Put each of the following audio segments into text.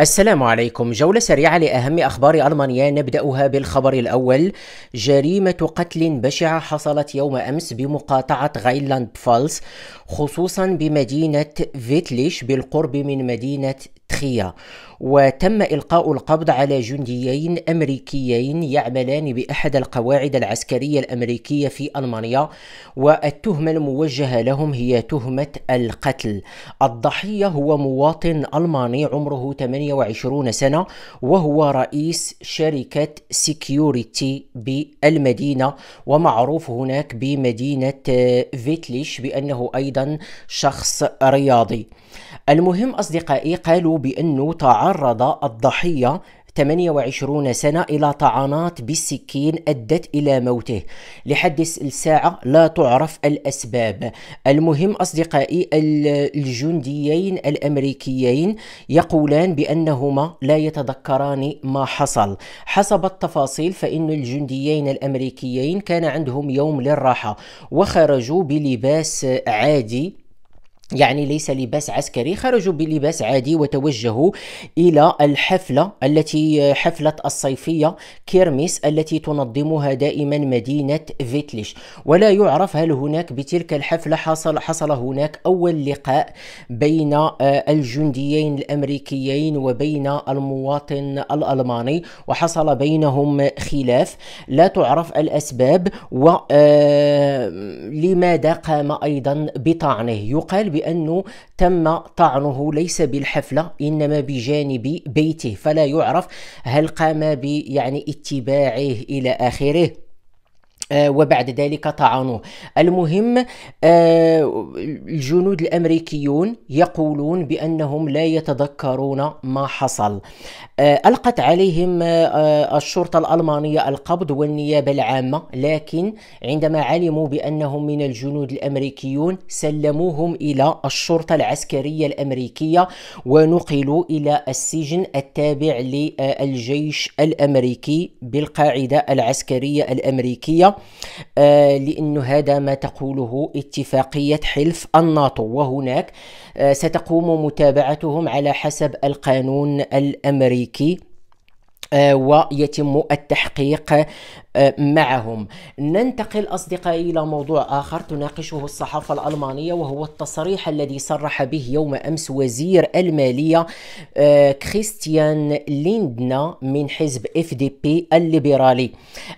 السلام عليكم جولة سريعة لأهم أخبار ألمانيا نبدأها بالخبر الأول جريمة قتل بشعة حصلت يوم أمس بمقاطعة غايلاند فالس خصوصا بمدينة فيتليش بالقرب من مدينة تخيا وتم إلقاء القبض على جنديين أمريكيين يعملان بأحد القواعد العسكرية الأمريكية في ألمانيا والتهمة الموجهة لهم هي تهمة القتل الضحية هو مواطن ألماني عمره 28 سنة وهو رئيس شركة سيكيوريتي بالمدينة ومعروف هناك بمدينة آه، فيتليش بأنه أيضا شخص رياضي المهم أصدقائي قالوا بأنه تعرض الضحية 28 سنة إلى طعنات بالسكين أدت إلى موته لحد الساعة لا تعرف الأسباب المهم أصدقائي الجنديين الأمريكيين يقولان بأنهما لا يتذكران ما حصل حسب التفاصيل فإن الجنديين الأمريكيين كان عندهم يوم للراحة وخرجوا بلباس عادي يعني ليس لباس عسكري خرجوا بلباس عادي وتوجهوا إلى الحفلة التي حفلة الصيفية كيرميس التي تنظمها دائما مدينة فيتليش ولا يعرف هل هناك بتلك الحفلة حصل حصل هناك أول لقاء بين آه، الجنديين الأمريكيين وبين المواطن الألماني وحصل بينهم خلاف لا تعرف الأسباب ولماذا آه، قام أيضا بطعنه يقال بأنه تم طعنه ليس بالحفلة إنما بجانب بيته فلا يعرف هل قام بيعني اتباعه إلى آخره آه، وبعد ذلك طعنوه المهم آه، الجنود الامريكيون يقولون بانهم لا يتذكرون ما حصل آه، القت عليهم الشرطه الالمانيه القبض والنيابه العامه لكن عندما علموا بانهم من الجنود الامريكيون سلموهم الى الشرطه العسكريه الامريكيه ونقلوا الى السجن التابع للجيش الامريكي بالقاعده العسكريه الامريكيه آه، لأن هذا ما تقوله اتفاقية حلف الناطو وهناك آه، ستقوم متابعتهم على حسب القانون الأمريكي آه، ويتم التحقيق أه، معهم ننتقل أصدقائي إلى موضوع آخر تناقشه الصحافة الألمانية وهو التصريح الذي صرح به يوم أمس وزير المالية أه، كريستيان ليندنا من حزب اف دي بي الليبرالي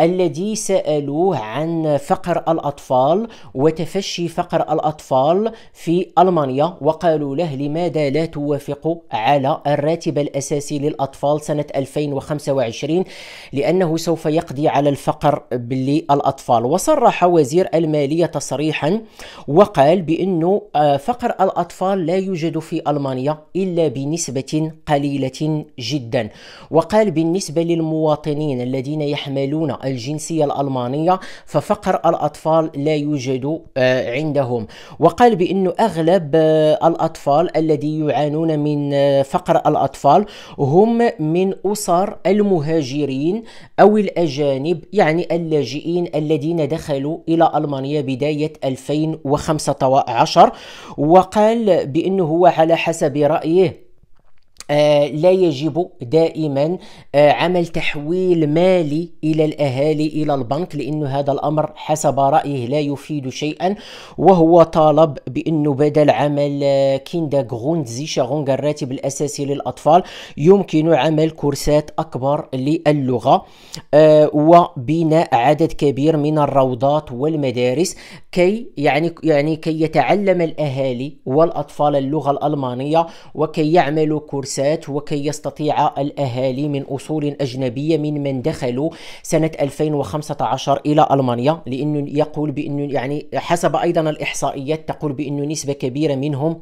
الذي سألوه عن فقر الأطفال وتفشي فقر الأطفال في ألمانيا وقالوا له لماذا لا توافق على الراتب الأساسي للأطفال سنة 2025 لأنه سوف يقضي على الفقر الفقر للأطفال وصرح وزير المالية تصريحا وقال بأنه آه، فقر الأطفال لا يوجد في ألمانيا إلا بنسبة قليلة جدا وقال بالنسبة للمواطنين الذين يحملون الجنسية الألمانية ففقر الأطفال لا يوجد آه، عندهم وقال بأنه أغلب آه، الأطفال الذي يعانون من فقر الأطفال هم من أسر المهاجرين أو الأجانب يعني اللاجئين الذين دخلوا إلى ألمانيا بداية 2015 وقال بأنه هو على حسب رأيه آه، لا يجب دائما آه، عمل تحويل مالي الى الاهالي الى البنك لانه هذا الامر حسب رايه لا يفيد شيئا وهو طالب بانه بدل عمل آه، كيندا غونزي شغونغ الراتب الاساسي للاطفال يمكن عمل كورسات اكبر للغه وبناء عدد كبير من الروضات والمدارس كي يعني يعني كي يتعلم الاهالي والاطفال اللغه الالمانيه وكي يعملوا كورسات الجلسات وكي يستطيع الأهالي من أصول أجنبية من من دخلوا سنة 2015 إلى ألمانيا لأنه يقول بأنه يعني حسب أيضا الإحصائيات تقول بأنه نسبة كبيرة منهم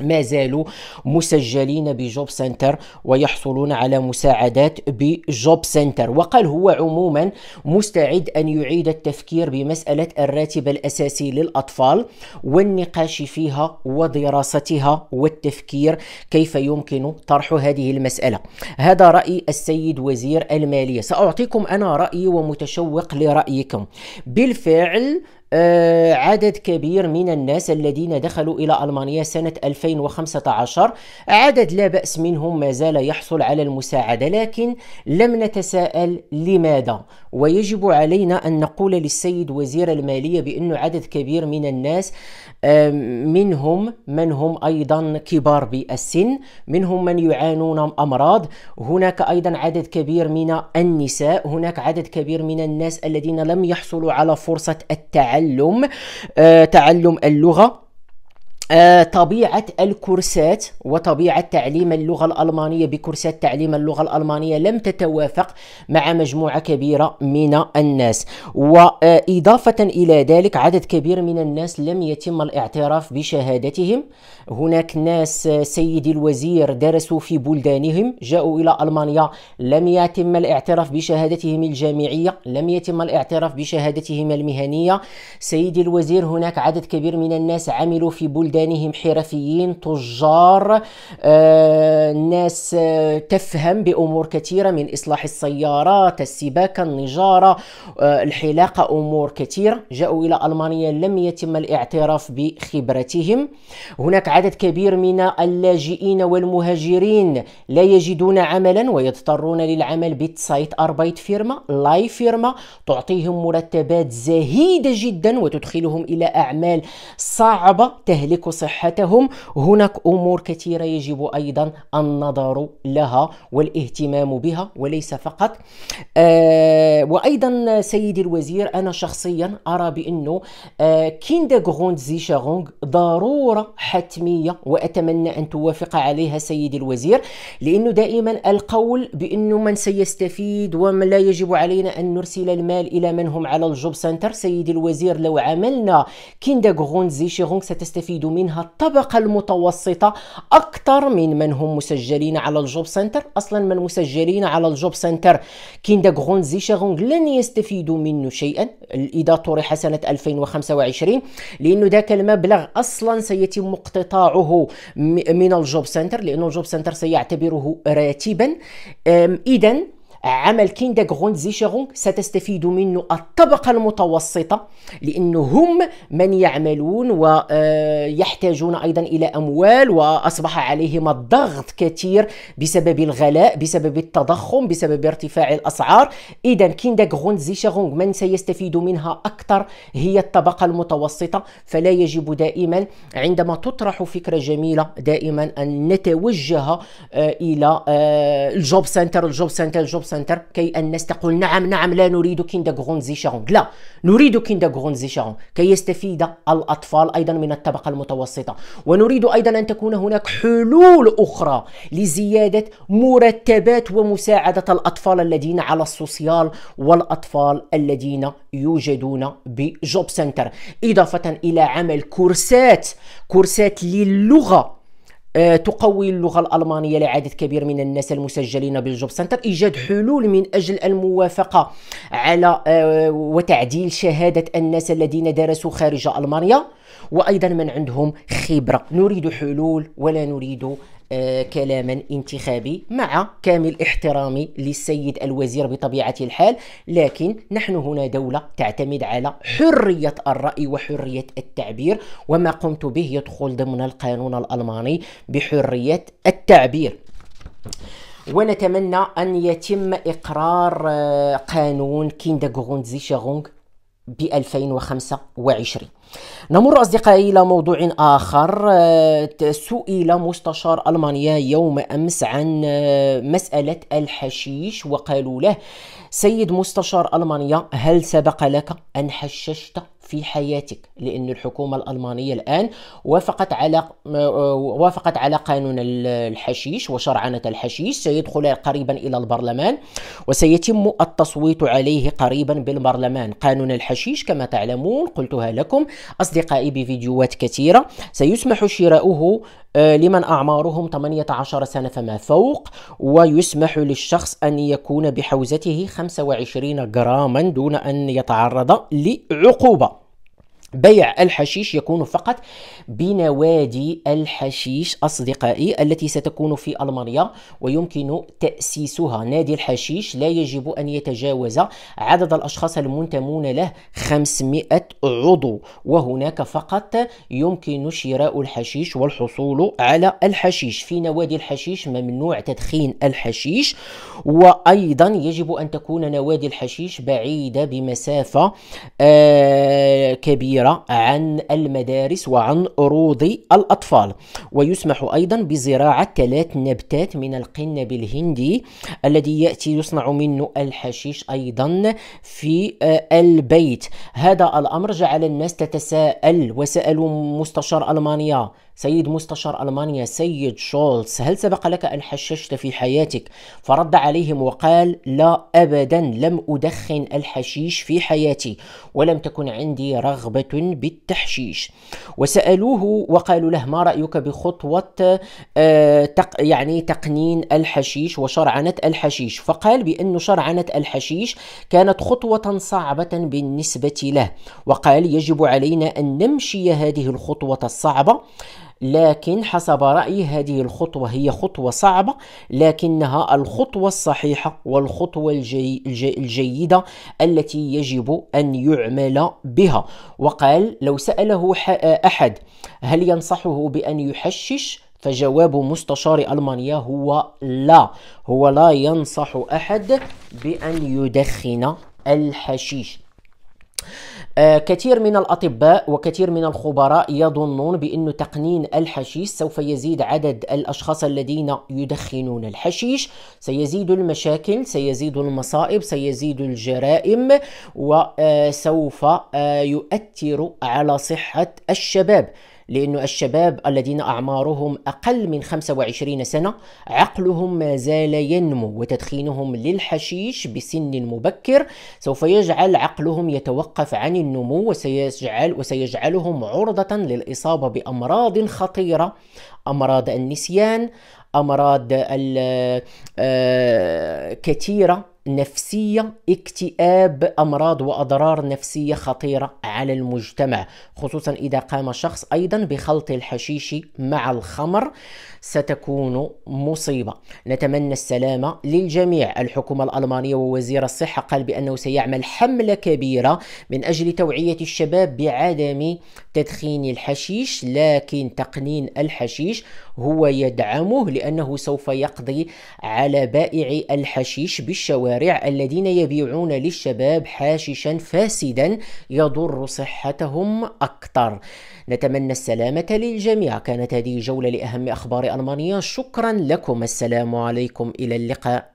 ما زالوا مسجلين بجوب سنتر ويحصلون على مساعدات بجوب سنتر وقال هو عموما مستعد أن يعيد التفكير بمسألة الراتب الأساسي للأطفال والنقاش فيها ودراستها والتفكير كيف يمكن طرح هذه المسألة هذا رأي السيد وزير المالية سأعطيكم أنا رأيي ومتشوق لرأيكم بالفعل آه، عدد كبير من الناس الذين دخلوا إلى ألمانيا سنة 2015 عدد لا بأس منهم ما زال يحصل على المساعدة لكن لم نتساءل لماذا ويجب علينا أن نقول للسيد وزير المالية بأن عدد كبير من الناس منهم من هم أيضا كبار بالسن منهم من يعانون أمراض هناك أيضا عدد كبير من النساء هناك عدد كبير من الناس الذين لم يحصلوا على فرصة التعلم آه، تعلم اللغة آه، طبيعة الكورسات وطبيعة تعليم اللغة الألمانية بكورسات تعليم اللغة الألمانية لم تتوافق مع مجموعة كبيرة من الناس وإضافة إلى ذلك عدد كبير من الناس لم يتم الاعتراف بشهادتهم هناك ناس آه، سيدي الوزير درسوا في بلدانهم جاءوا إلى ألمانيا لم يتم الاعتراف بشهادتهم الجامعية لم يتم الاعتراف بشهادتهم المهنية سيدي الوزير هناك عدد كبير من الناس عملوا في بلدانهم بلدانهم حرفيين تجار آه، الناس آه، تفهم بأمور كثيرة من إصلاح السيارات السباكة النجارة آه، الحلاقة أمور كثيرة جاءوا إلى ألمانيا لم يتم الاعتراف بخبرتهم هناك عدد كبير من اللاجئين والمهاجرين لا يجدون عملا ويضطرون للعمل بتسايت أربايت فيرما لاي فيرما تعطيهم مرتبات زهيدة جدا وتدخلهم إلى أعمال صعبة تهلك صحتهم هناك أمور كثيرة يجب أيضا ان نضع النظر لها والاهتمام بها وليس فقط آه، وايضا سيدي الوزير انا شخصيا ارى بانه آه، كيندا غوند شاغونغ ضروره حتميه واتمنى ان توافق عليها سيدي الوزير لانه دائما القول بانه من سيستفيد ومن لا يجب علينا ان نرسل المال الى من هم على الجوب سنتر سيدي الوزير لو عملنا كيندا غوند شاغونغ ستستفيد منها الطبقه المتوسطه اكثر من من هم مسجلين مسجلين على الجوب سنتر اصلا من مسجلين على الجوب سنتر شغونغ لن يستفيدوا منه شيئا اذا طرح سنه 2025 لانه ذاك المبلغ اصلا سيتم اقتطاعه من الجوب سنتر لانه الجوب سنتر سيعتبره راتبا اذا عمل كيندر غروندزيشيرونغ ستستفيد منه الطبقة المتوسطة لأنه هم من يعملون ويحتاجون آه، أيضا إلى أموال وأصبح عليهم الضغط كثير بسبب الغلاء بسبب التضخم بسبب ارتفاع الأسعار إذا كيندر غروندزيشيرونغ من سيستفيد منها أكثر هي الطبقة المتوسطة فلا يجب دائما عندما تطرح فكرة جميلة دائما أن نتوجه آه، إلى آه، الجوب سنتر الجوب سنتر الجوب سنتر سنتر كي الناس تقول نعم نعم لا نريد كيندا شارونغ لا نريد كيندا شارونغ كي يستفيد الأطفال أيضا من الطبقة المتوسطة ونريد أيضا أن تكون هناك حلول أخرى لزيادة مرتبات ومساعدة الأطفال الذين على السوسيال والأطفال الذين يوجدون بجوب سنتر إضافة إلى عمل كورسات كورسات للغة آه، تقوي اللغة الألمانية لعدد كبير من الناس المسجلين بالجوب سنتر إيجاد حلول من أجل الموافقة على آه، وتعديل شهادة الناس الذين درسوا خارج ألمانيا وأيضا من عندهم خبرة نريد حلول ولا نريد كلاما انتخابي مع كامل احترامي للسيد الوزير بطبيعة الحال لكن نحن هنا دولة تعتمد على حرية الرأي وحرية التعبير وما قمت به يدخل ضمن القانون الألماني بحرية التعبير ونتمنى أن يتم إقرار آه، قانون كيندا شغونغ ب 2025 نمر أصدقائي إلى موضوع آخر آه، سئل مستشار ألمانيا يوم أمس عن آه، مسألة الحشيش وقالوا له سيد مستشار ألمانيا هل سبق لك أن حششت في حياتك لأن الحكومة الألمانية الآن وافقت على آه، وافقت على قانون الحشيش وشرعنة الحشيش سيدخل قريبا إلى البرلمان وسيتم التصويت عليه قريبا بالبرلمان قانون الحشيش كما تعلمون قلتها لكم أصدقائي بفيديوهات كثيرة سيسمح شراؤه آه، لمن أعمارهم 18 سنة فما فوق ويسمح للشخص أن يكون بحوزته 25 جراما دون أن يتعرض لعقوبة بيع الحشيش يكون فقط بنوادي الحشيش أصدقائي التي ستكون في ألمانيا ويمكن تأسيسها نادي الحشيش لا يجب أن يتجاوز عدد الأشخاص المنتمون له 500 عضو وهناك فقط يمكن شراء الحشيش والحصول على الحشيش في نوادي الحشيش ممنوع تدخين الحشيش وأيضا يجب أن تكون نوادي الحشيش بعيدة بمسافة آه، كبيرة الكبيرة عن المدارس وعن أروض الأطفال ويسمح أيضا بزراعة ثلاث نبتات من القنب الهندي الذي يأتي يصنع منه الحشيش أيضا في آه، البيت هذا الأمر جعل الناس تتساءل وسألوا مستشار ألمانيا سيد مستشار ألمانيا سيد شولتز هل سبق لك أن حششت في حياتك فرد عليهم وقال لا أبدا لم أدخن الحشيش في حياتي ولم تكن عندي رغبة بالتحشيش وسألوه وقالوا له ما رأيك بخطوة آه، تق يعني تقنين الحشيش وشرعنة الحشيش فقال بأن شرعنة الحشيش كانت خطوة صعبة بالنسبة له وقال يجب علينا أن نمشي هذه الخطوة الصعبة لكن حسب رأيي هذه الخطوة هي خطوة صعبة لكنها الخطوة الصحيحة والخطوة الجي الجيدة التي يجب أن يعمل بها وقال لو سأله أحد هل ينصحه بأن يحشش فجواب مستشار ألمانيا هو لا هو لا ينصح أحد بأن يدخن الحشيش آه، كثير من الأطباء وكثير من الخبراء يظنون بأن تقنين الحشيش سوف يزيد عدد الأشخاص الذين يدخنون الحشيش سيزيد المشاكل سيزيد المصائب سيزيد الجرائم وسوف آه، آه، يؤثر على صحة الشباب لأن الشباب الذين أعمارهم أقل من 25 سنة عقلهم ما زال ينمو وتدخينهم للحشيش بسن مبكر سوف يجعل عقلهم يتوقف عن النمو وسيجعل وسيجعلهم عرضة للإصابة بأمراض خطيرة أمراض النسيان امراض آه، كثيره نفسيه اكتئاب امراض واضرار نفسيه خطيره على المجتمع خصوصا اذا قام شخص ايضا بخلط الحشيش مع الخمر ستكون مصيبه نتمنى السلامه للجميع الحكومه الالمانيه ووزير الصحه قال بانه سيعمل حمله كبيره من اجل توعيه الشباب بعدم تدخين الحشيش لكن تقنين الحشيش هو يدعمه لأن بأنه سوف يقضي على بائعي الحشيش بالشوارع الذين يبيعون للشباب حاششا فاسدا يضر صحتهم أكثر نتمنى السلامة للجميع كانت هذه جولة لأهم أخبار ألمانيا شكرا لكم السلام عليكم إلى اللقاء